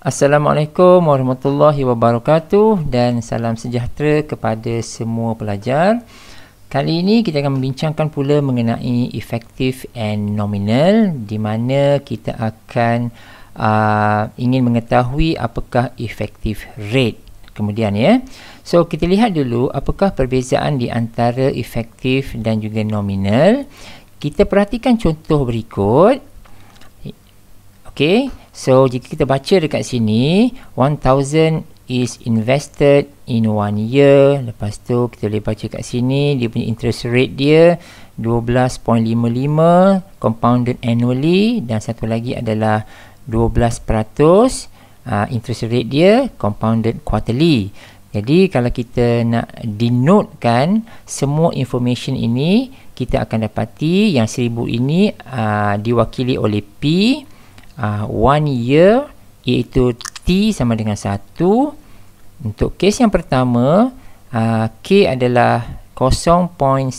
Assalamualaikum warahmatullahi wabarakatuh dan salam sejahtera kepada semua pelajar. Kali ini kita akan membincangkan pula mengenai effective and nominal di mana kita akan uh, ingin mengetahui apakah effective rate. Kemudian ya. So kita lihat dulu apakah perbezaan di antara effective dan juga nominal. Kita perhatikan contoh berikut. Okey. So jika kita baca dekat sini 1000 is invested in one year. Lepas tu kita boleh baca kat sini dia punya interest rate dia 12.55 compounded annually dan satu lagi adalah 12% uh, ah, interest rate dia compounded quarterly. Jadi kalau kita nak denote kan semua information ini kita akan dapati yang seribu ini uh, diwakili oleh P uh, one year iaitu t sama dengan 1 untuk kes yang pertama uh, k adalah 0.1255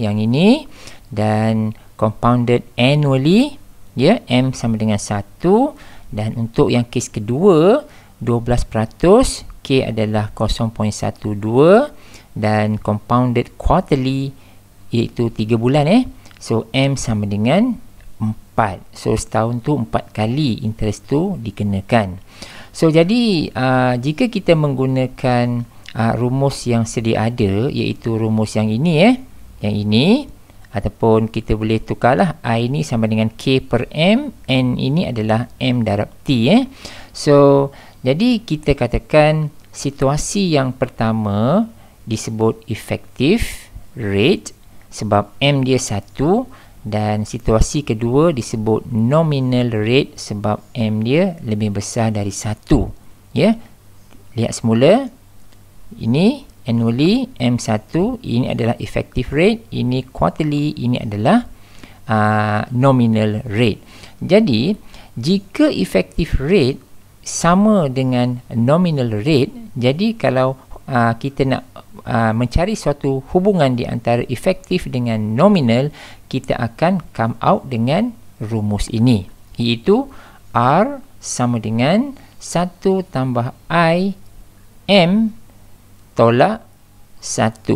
yang ini dan compounded annually ya yeah, m sama dengan 1 dan untuk yang kes kedua 12% k adalah 0.12 dan compounded quarterly iaitu 3 bulan eh so m sama dengan empat. So setahun tu empat kali interest tu dikenakan. So jadi uh, jika kita menggunakan uh, rumus yang sedia ada iaitu rumus yang ini eh. Yang ini ataupun kita boleh tukarlah I ni sama dengan K per M. N ini adalah M darab T eh. So jadi kita katakan situasi yang pertama disebut effective rate sebab M dia 1 dan situasi kedua disebut nominal rate sebab M dia lebih besar dari 1 ya yeah. lihat semula ini annually M1 ini adalah effective rate ini quarterly ini adalah uh, nominal rate jadi jika effective rate sama dengan nominal rate jadi kalau uh, kita nak uh, mencari suatu hubungan di antara effective dengan nominal kita akan come out dengan rumus ini iaitu R sama dengan 1 tambah I M tolak 1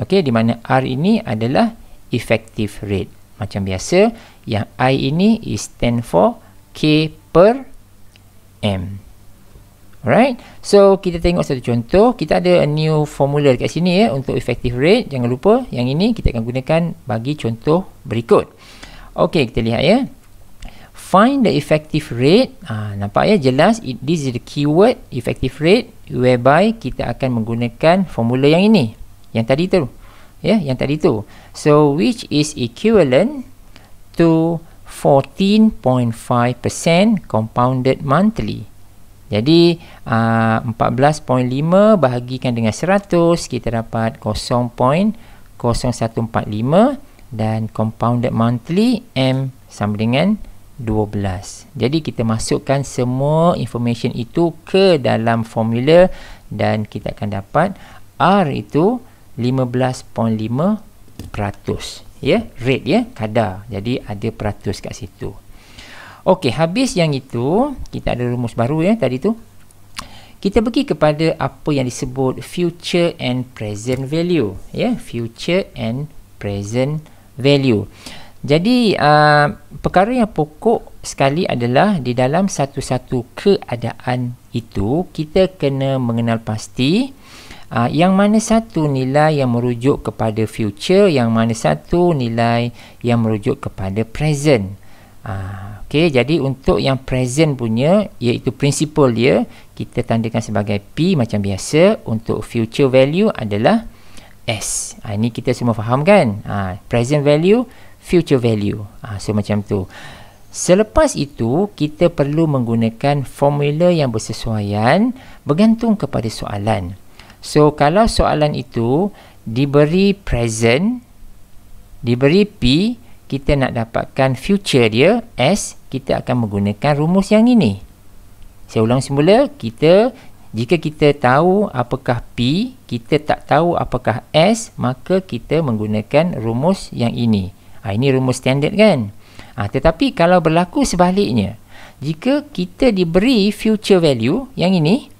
okay, di mana R ini adalah effective rate macam biasa yang I ini is stand for K per M Alright, so kita tengok satu contoh. Kita ada a new formula dekat sini ya untuk effective rate. Jangan lupa yang ini kita akan gunakan bagi contoh berikut. Okay, kita lihat ya. Find the effective rate. Ah, nampak ya jelas. It, this is the keyword effective rate whereby kita akan menggunakan formula yang ini. Yang tadi tu. Ya, yang tadi tu. So, which is equivalent to 14.5% compounded monthly. Jadi aa, ah, 14.5 bahagikan dengan 100 kita dapat 0.0145 dan compounded monthly M sama dengan 12. Jadi kita masukkan semua information itu ke dalam formula dan kita akan dapat R itu 15.5 peratus. Yeah, rate ya, kadar. Jadi ada peratus kat situ. Okey, habis yang itu, kita ada rumus baru ya tadi tu. Kita pergi kepada apa yang disebut future and present value. Ya, yeah, future and present value. Jadi, uh, perkara yang pokok sekali adalah di dalam satu-satu keadaan itu, kita kena mengenal pasti uh, yang mana satu nilai yang merujuk kepada future, yang mana satu nilai yang merujuk kepada present. Uh, Okey, jadi untuk yang present punya iaitu principal dia kita tandakan sebagai P macam biasa untuk future value adalah S. Ha, ini kita semua faham kan? Ha, present value, future value. Ha, so macam tu. Selepas itu kita perlu menggunakan formula yang bersesuaian bergantung kepada soalan. So kalau soalan itu diberi present, diberi P, kita nak dapatkan future dia S kita akan menggunakan rumus yang ini saya ulang semula kita jika kita tahu apakah P kita tak tahu apakah S maka kita menggunakan rumus yang ini ha, ini rumus standard kan ha, tetapi kalau berlaku sebaliknya jika kita diberi future value yang ini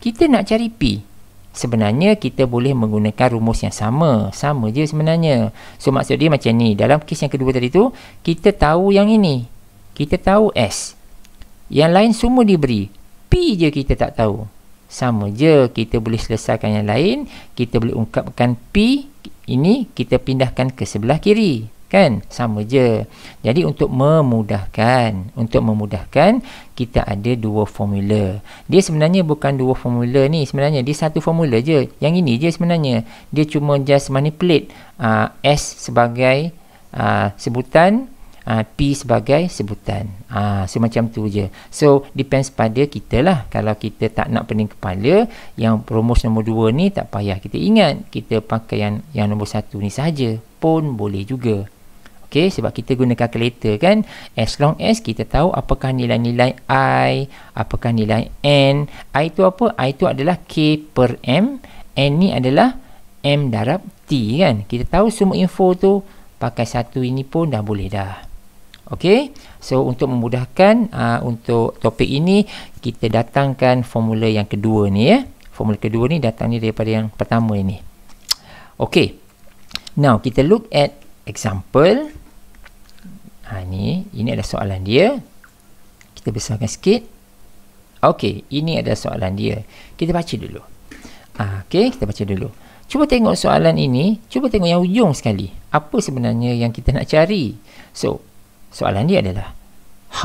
kita nak cari P sebenarnya kita boleh menggunakan rumus yang sama sama je sebenarnya so maksud dia macam ni dalam kes yang kedua tadi tu kita tahu yang ini kita tahu S yang lain semua diberi P je kita tak tahu sama je kita boleh selesaikan yang lain kita boleh ungkapkan P ini kita pindahkan ke sebelah kiri kan sama je jadi untuk memudahkan untuk memudahkan kita ada dua formula dia sebenarnya bukan dua formula ni sebenarnya dia satu formula je yang ini je sebenarnya dia cuma just manipulate uh, s sebagai uh, sebutan Uh, P sebagai sebutan uh, So macam tu je So depends pada kita lah Kalau kita tak nak pening kepala Yang promos nombor 2 ni tak payah kita ingat Kita pakai yang, yang nombor 1 ni saja Pun boleh juga Okey, sebab kita guna kalkulator kan. As long as kita tahu apakah nilai-nilai I, apakah nilai N. I itu apa? I itu adalah K per M. N ni adalah M darab T kan. Kita tahu semua info tu pakai satu ini pun dah boleh dah. Okey, so untuk memudahkan uh, untuk topik ini, kita datangkan formula yang kedua ni ya. Formula kedua ni datang ni daripada yang pertama ini. Okey, now kita look at example. Ha, ni, ini adalah soalan dia. Kita besarkan sikit. Okey, ini adalah soalan dia. Kita baca dulu. Ha, Okey, kita baca dulu. Cuba tengok soalan ini. Cuba tengok yang ujung sekali. Apa sebenarnya yang kita nak cari? So, soalan dia adalah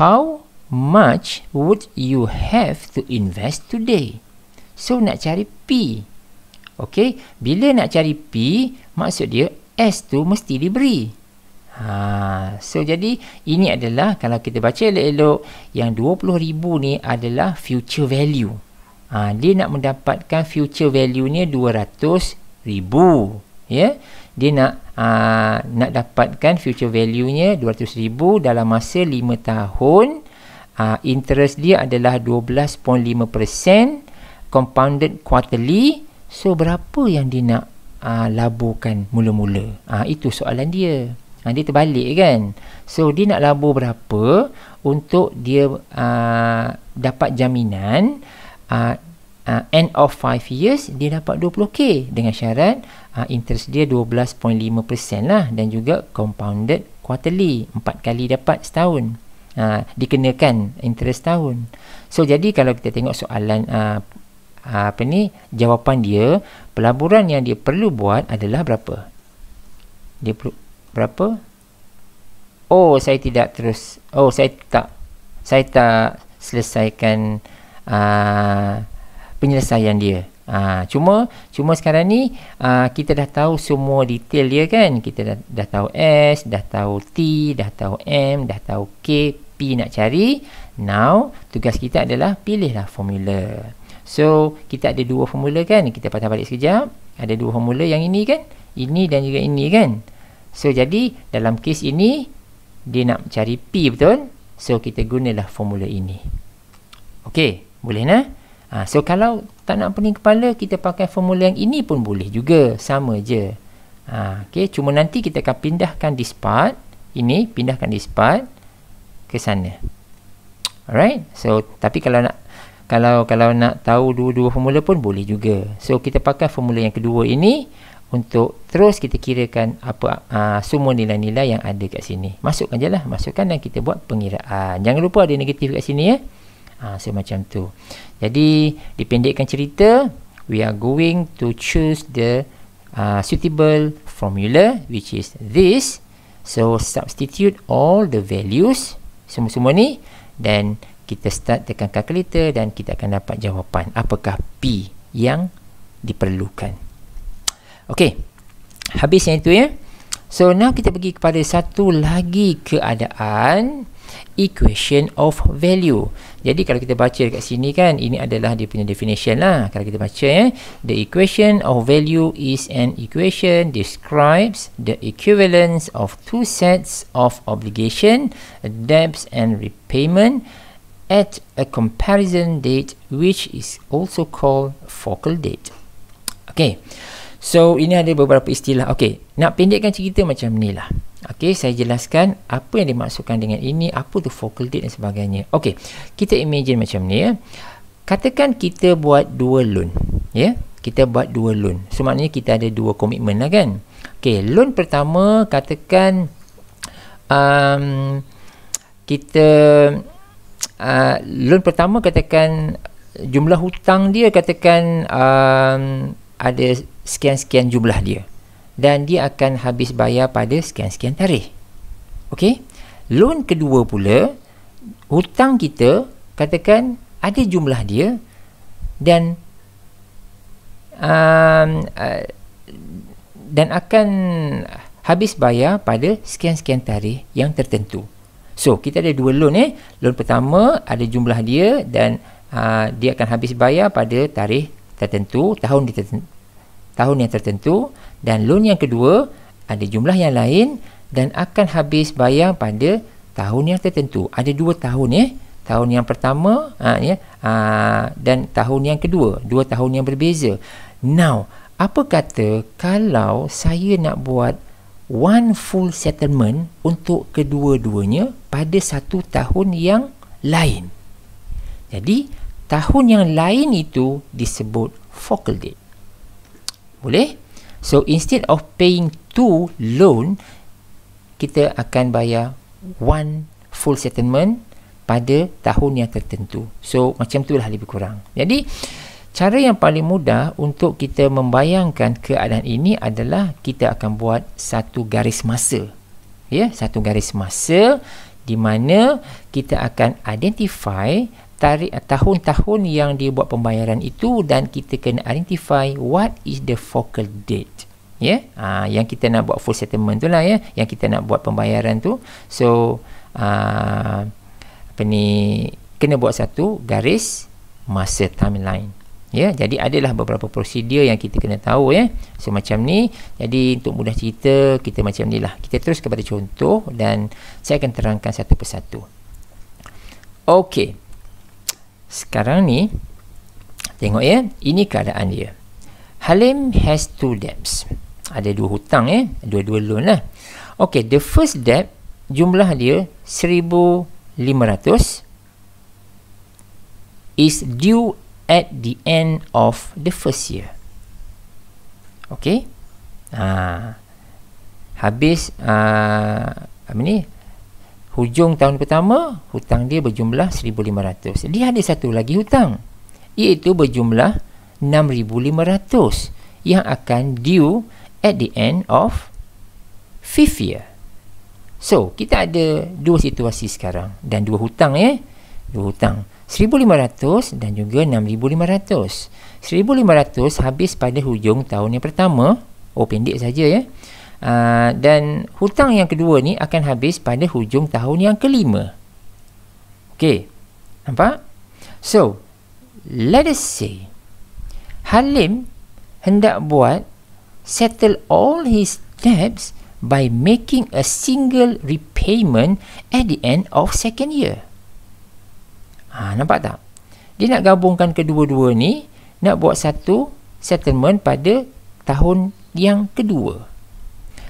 How much would you have to invest today? So, nak cari P. Okey, bila nak cari P, maksud dia S tu mesti diberi. Ha, so jadi ini adalah kalau kita baca elok-elok yang 20,000 ni adalah future value. Ha, dia nak mendapatkan future value ni 200,000. Ya. Dia nak ha, nak dapatkan future value nya 200,000 dalam masa 5 tahun. Ha, interest dia adalah 12.5% compounded quarterly. So berapa yang dia nak ha, laburkan mula-mula? Ha, itu soalan dia. Nanti ah, terbalik kan so dia nak labur berapa untuk dia uh, dapat jaminan uh, uh, end of 5 years dia dapat 20k dengan syarat uh, interest dia 12.5% lah dan juga compounded quarterly 4 kali dapat setahun uh, dikenakan interest tahun so jadi kalau kita tengok soalan uh, apa ni jawapan dia pelaburan yang dia perlu buat adalah berapa dia perlu berapa oh saya tidak terus oh saya tak saya tak selesaikan uh, penyelesaian dia uh, cuma cuma sekarang ni uh, kita dah tahu semua detail dia kan kita dah, dah tahu S dah tahu T dah tahu M dah tahu K P nak cari now tugas kita adalah pilihlah formula so kita ada dua formula kan kita patah balik sekejap ada dua formula yang ini kan ini dan juga ini kan So jadi dalam kes ini dia nak cari P betul? So kita gunalah formula ini. Okey, boleh nak? Ha, so kalau tak nak pening kepala kita pakai formula yang ini pun boleh juga, sama je. Ha, okay. cuma nanti kita akan pindahkan this part ini pindahkan this part ke sana. Alright. So tapi kalau nak kalau kalau nak tahu dua-dua formula pun boleh juga. So kita pakai formula yang kedua ini untuk terus kita kirakan apa aa, ah, semua nilai-nilai yang ada kat sini. Masukkan je lah. Masukkan dan kita buat pengiraan. Jangan lupa ada negatif kat sini ya. Ha, so macam tu. Jadi dipendekkan cerita. We are going to choose the uh, suitable formula which is this. So substitute all the values. Semua-semua ni. Dan kita start tekan calculator dan kita akan dapat jawapan. Apakah P yang diperlukan. Okey. Habis yang itu ya. So now kita pergi kepada satu lagi keadaan equation of value. Jadi kalau kita baca dekat sini kan ini adalah dia punya definition lah. Kalau kita baca ya, the equation of value is an equation describes the equivalence of two sets of obligation, debts and repayment at a comparison date which is also called focal date. Okay. So ini ada beberapa istilah Okay Nak pendekkan cerita macam ni lah Okay saya jelaskan Apa yang dimaksudkan dengan ini Apa tu focal date dan sebagainya Okay Kita imagine macam ni ya Katakan kita buat dua loan Ya yeah? Kita buat dua loan So maknanya kita ada dua komitmen lah kan Okay loan pertama katakan um, Kita uh, Loan pertama katakan Jumlah hutang dia katakan um, ada sekian-sekian jumlah dia dan dia akan habis bayar pada sekian-sekian tarikh. Okey. Loan kedua pula hutang kita katakan ada jumlah dia dan um, uh, dan akan habis bayar pada sekian-sekian tarikh yang tertentu. So, kita ada dua loan eh. Loan pertama ada jumlah dia dan uh, dia akan habis bayar pada tarikh tertentu, tahun di tahun yang tertentu dan loan yang kedua ada jumlah yang lain dan akan habis bayar pada tahun yang tertentu. Ada dua tahun ya. Eh? Tahun yang pertama ha, ya, ha, dan tahun yang kedua. Dua tahun yang berbeza. Now, apa kata kalau saya nak buat one full settlement untuk kedua-duanya pada satu tahun yang lain? Jadi, tahun yang lain itu disebut focal date. Boleh? So instead of paying two loan, kita akan bayar one full settlement pada tahun yang tertentu. So macam tu itulah lebih kurang. Jadi cara yang paling mudah untuk kita membayangkan keadaan ini adalah kita akan buat satu garis masa. Ya, satu garis masa di mana kita akan identify tarikh tahun-tahun yang dia buat pembayaran itu dan kita kena identify what is the focal date ya yeah? ha, yang kita nak buat full settlement tu lah ya yeah? yang kita nak buat pembayaran tu so uh, apa ni kena buat satu garis masa timeline ya yeah? jadi adalah beberapa prosedur yang kita kena tahu ya yeah? so macam ni jadi untuk mudah cerita kita macam ni lah kita terus kepada contoh dan saya akan terangkan satu persatu Okay, sekarang ni tengok ya, ini keadaan dia. Halim has two debts. Ada dua hutang ya, dua-dua loan lah. Okay, the first debt jumlah dia seribu lima ratus is due at the end of the first year. Okay? Ah. Habis ah uh, apa ni? hujung tahun pertama hutang dia berjumlah 1500 dia ada satu lagi hutang iaitu berjumlah 6500 yang akan due at the end of fifth year so kita ada dua situasi sekarang dan dua hutang ya eh? dua hutang 1500 dan juga 6500 1500 habis pada hujung tahun yang pertama oh pendek saja ya eh? uh, dan hutang yang kedua ni akan habis pada hujung tahun yang kelima Okay, nampak? So, let us say Halim hendak buat settle all his debts by making a single repayment at the end of second year. Ha, nampak tak? Dia nak gabungkan kedua-dua ni, nak buat satu settlement pada tahun yang kedua.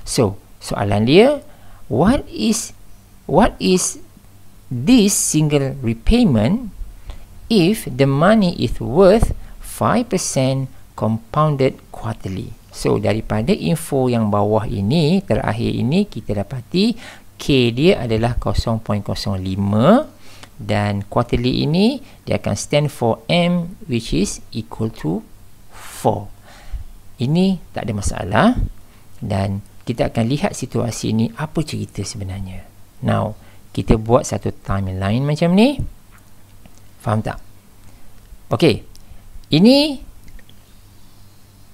So, soalan dia, what is what is this single repayment if the money is worth 5% compounded quarterly? So, daripada info yang bawah ini, terakhir ini kita dapati K dia adalah 0.05 dan quarterly ini dia akan stand for M which is equal to 4. Ini tak ada masalah dan kita akan lihat situasi ni apa cerita sebenarnya. Now, kita buat satu timeline macam ni. Faham tak? Okay. Ini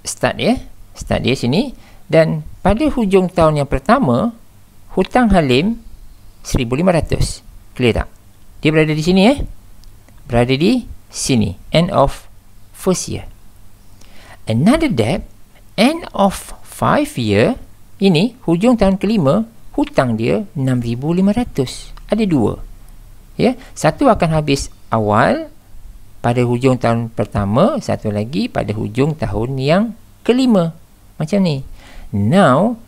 start dia. Ya. Start dia sini. Dan pada hujung tahun yang pertama, hutang Halim 1,500. Clear tak? Dia berada di sini eh. Berada di sini. End of first year. Another debt, end of five year, ini hujung tahun kelima hutang dia 6500 ada dua ya satu akan habis awal pada hujung tahun pertama satu lagi pada hujung tahun yang kelima macam ni now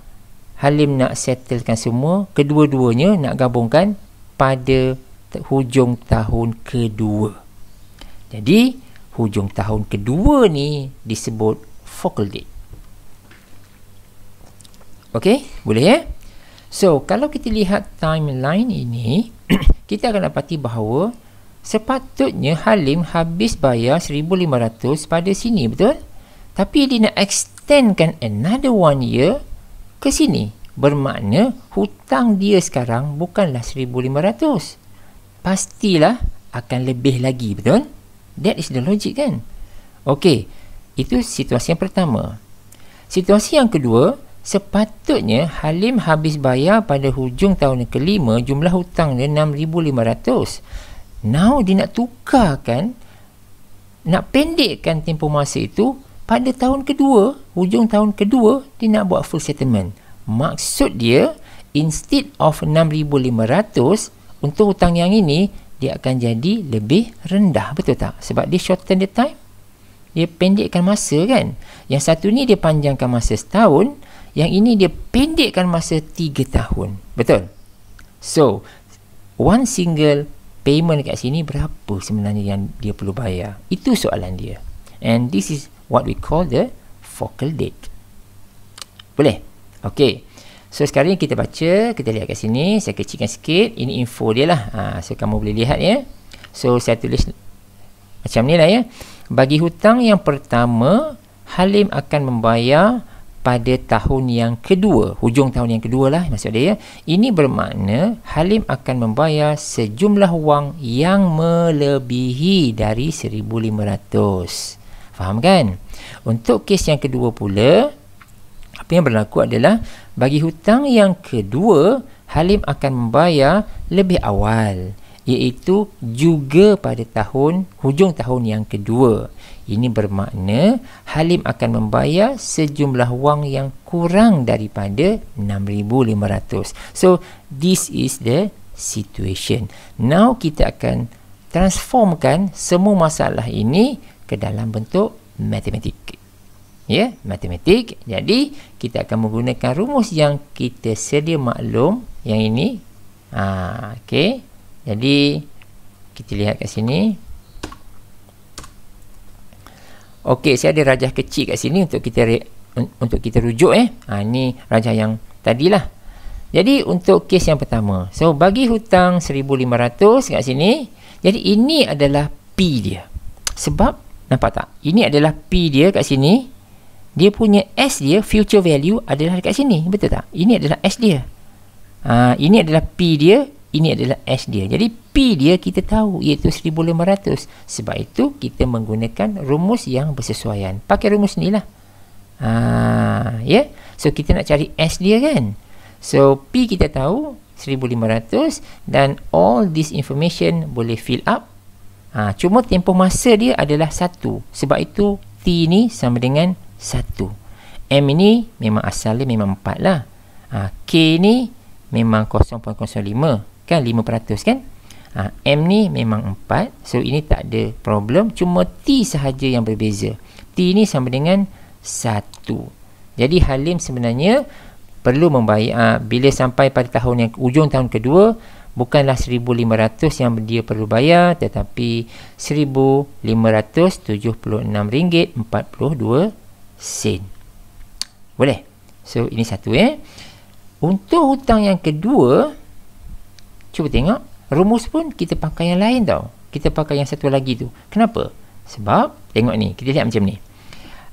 Halim nak settlekan semua kedua-duanya nak gabungkan pada hujung tahun kedua jadi hujung tahun kedua ni disebut focal date Okey, boleh ya? Eh? So, kalau kita lihat timeline ini, kita akan dapati bahawa sepatutnya Halim habis bayar 1500 pada sini, betul? Tapi dia nak extendkan another one year ke sini. Bermakna hutang dia sekarang bukanlah 1500. Pastilah akan lebih lagi, betul? That is the logic kan? Okey, itu situasi yang pertama. Situasi yang kedua, Sepatutnya Halim habis bayar pada hujung tahun kelima jumlah hutang dia RM6,500. Now dia nak tukarkan, nak pendekkan tempoh masa itu pada tahun kedua, hujung tahun kedua dia nak buat full settlement. Maksud dia instead of RM6,500 untuk hutang yang ini dia akan jadi lebih rendah betul tak? Sebab dia shorten the time. Dia pendekkan masa kan? Yang satu ni dia panjangkan masa setahun. Yang ini dia pendekkan masa 3 tahun. Betul? So, one single payment kat sini berapa sebenarnya yang dia perlu bayar? Itu soalan dia. And this is what we call the focal date. Boleh? Okay. So, sekarang kita baca. Kita lihat kat sini. Saya kecilkan sikit. Ini info dia lah. Ha, so, kamu boleh lihat ya. So, saya tulis macam ni lah ya. Bagi hutang yang pertama, Halim akan membayar pada tahun yang kedua hujung tahun yang kedua lah maksud dia ya ini bermakna Halim akan membayar sejumlah wang yang melebihi dari 1500 faham kan untuk kes yang kedua pula apa yang berlaku adalah bagi hutang yang kedua Halim akan membayar lebih awal iaitu juga pada tahun hujung tahun yang kedua. Ini bermakna Halim akan membayar sejumlah wang yang kurang daripada 6500. So this is the situation. Now kita akan transformkan semua masalah ini ke dalam bentuk matematik. Ya, yeah, matematik. Jadi kita akan menggunakan rumus yang kita sedia maklum yang ini. Ah, okey. Jadi kita lihat kat sini. Okey, saya ada rajah kecil kat sini untuk kita untuk kita rujuk eh. Ha ni rajah yang tadilah. Jadi untuk kes yang pertama. So bagi hutang 1500 kat sini. Jadi ini adalah P dia. Sebab nampak tak? Ini adalah P dia kat sini. Dia punya S dia future value adalah dekat sini. Betul tak? Ini adalah S dia. Ha, ini adalah P dia ini adalah S dia. Jadi P dia kita tahu iaitu 1500. Sebab itu kita menggunakan rumus yang bersesuaian. Pakai rumus ni lah. Ha, yeah? So kita nak cari S dia kan. So P kita tahu 1500 dan all this information boleh fill up. Ha, cuma tempoh masa dia adalah 1. Sebab itu T ni sama dengan 1. M ini memang asal dia memang 4 lah. Ha, K ni memang 0.05 kan 5% kan ha, M ni memang 4 so ini tak ada problem cuma T sahaja yang berbeza T ni sama dengan 1 jadi Halim sebenarnya perlu membayar ha, bila sampai pada tahun yang ujung tahun kedua bukanlah 1500 yang dia perlu bayar tetapi 1576 ringgit 42 sen boleh so ini satu eh untuk hutang yang kedua Cuba tengok rumus pun kita pakai yang lain tau. Kita pakai yang satu lagi tu. Kenapa? Sebab tengok ni, kita lihat macam ni.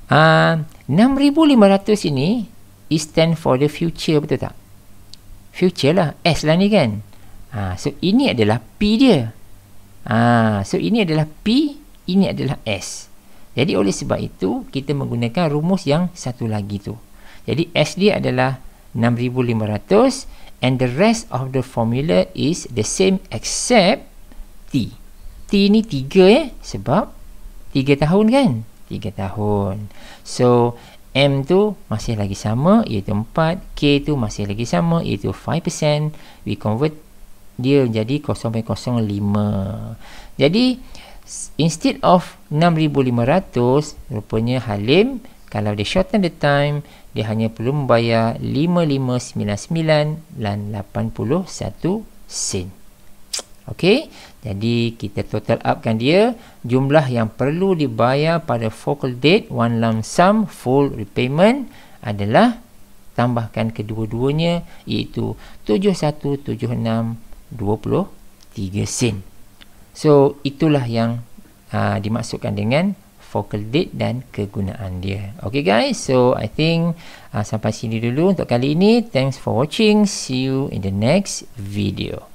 Uh, ah, 6500 ini is stand for the future betul tak? Future lah, S lah ni kan. uh, so ini adalah P dia. uh, so ini adalah P, ini adalah S. Jadi oleh sebab itu kita menggunakan rumus yang satu lagi tu. Jadi S dia adalah 6500 and the rest of the formula is the same except T. T ni 3 eh sebab 3 tahun kan? 3 tahun. So M tu masih lagi sama iaitu 4, K tu masih lagi sama iaitu 5%. We convert dia jadi 0.05. Jadi instead of 6500 rupanya Halim kalau dia shorten the time dia hanya perlu membayar 5599 dan 81 sen. Okey, jadi kita total upkan dia jumlah yang perlu dibayar pada focal date one lump sum full repayment adalah tambahkan kedua-duanya iaitu 717623 sen. So itulah yang uh, dimaksudkan dengan focal date dan kegunaan dia. Okay guys, so I think uh, sampai sini dulu untuk kali ini. Thanks for watching. See you in the next video.